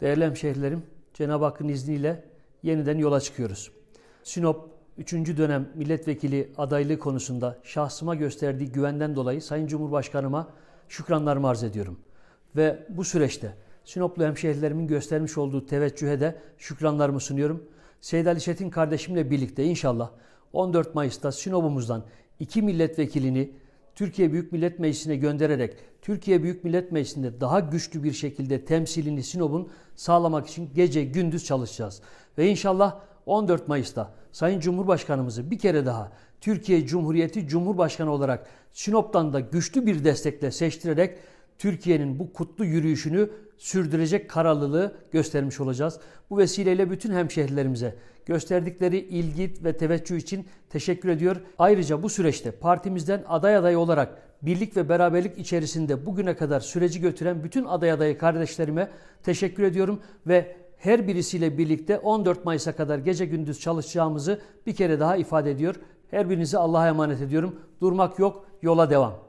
Değerli hemşehrilerim, Cenab-ı Hakk'ın izniyle yeniden yola çıkıyoruz. Sinop 3. dönem milletvekili adaylığı konusunda şahsıma gösterdiği güvenden dolayı Sayın Cumhurbaşkanıma şükranlar arz ediyorum. Ve bu süreçte Sinoplu hemşehrilerimin göstermiş olduğu teveccühe de şükranlarımı sunuyorum. Seyit Ali Çetin kardeşimle birlikte inşallah 14 Mayıs'ta Sinop'umuzdan iki milletvekilini Türkiye Büyük Millet Meclisi'ne göndererek Türkiye Büyük Millet Meclisi'nde daha güçlü bir şekilde temsilini Sinop'un sağlamak için gece gündüz çalışacağız. Ve inşallah 14 Mayıs'ta Sayın Cumhurbaşkanımızı bir kere daha Türkiye Cumhuriyeti Cumhurbaşkanı olarak Sinop'tan da güçlü bir destekle seçtirerek Türkiye'nin bu kutlu yürüyüşünü sürdürecek kararlılığı göstermiş olacağız. Bu vesileyle bütün hemşehrilerimize gösterdikleri ilgi ve teveccüh için teşekkür ediyor. Ayrıca bu süreçte partimizden aday aday olarak birlik ve beraberlik içerisinde bugüne kadar süreci götüren bütün aday adayı kardeşlerime teşekkür ediyorum ve her birisiyle birlikte 14 Mayıs'a kadar gece gündüz çalışacağımızı bir kere daha ifade ediyor. Her birinizi Allah'a emanet ediyorum. Durmak yok, yola devam.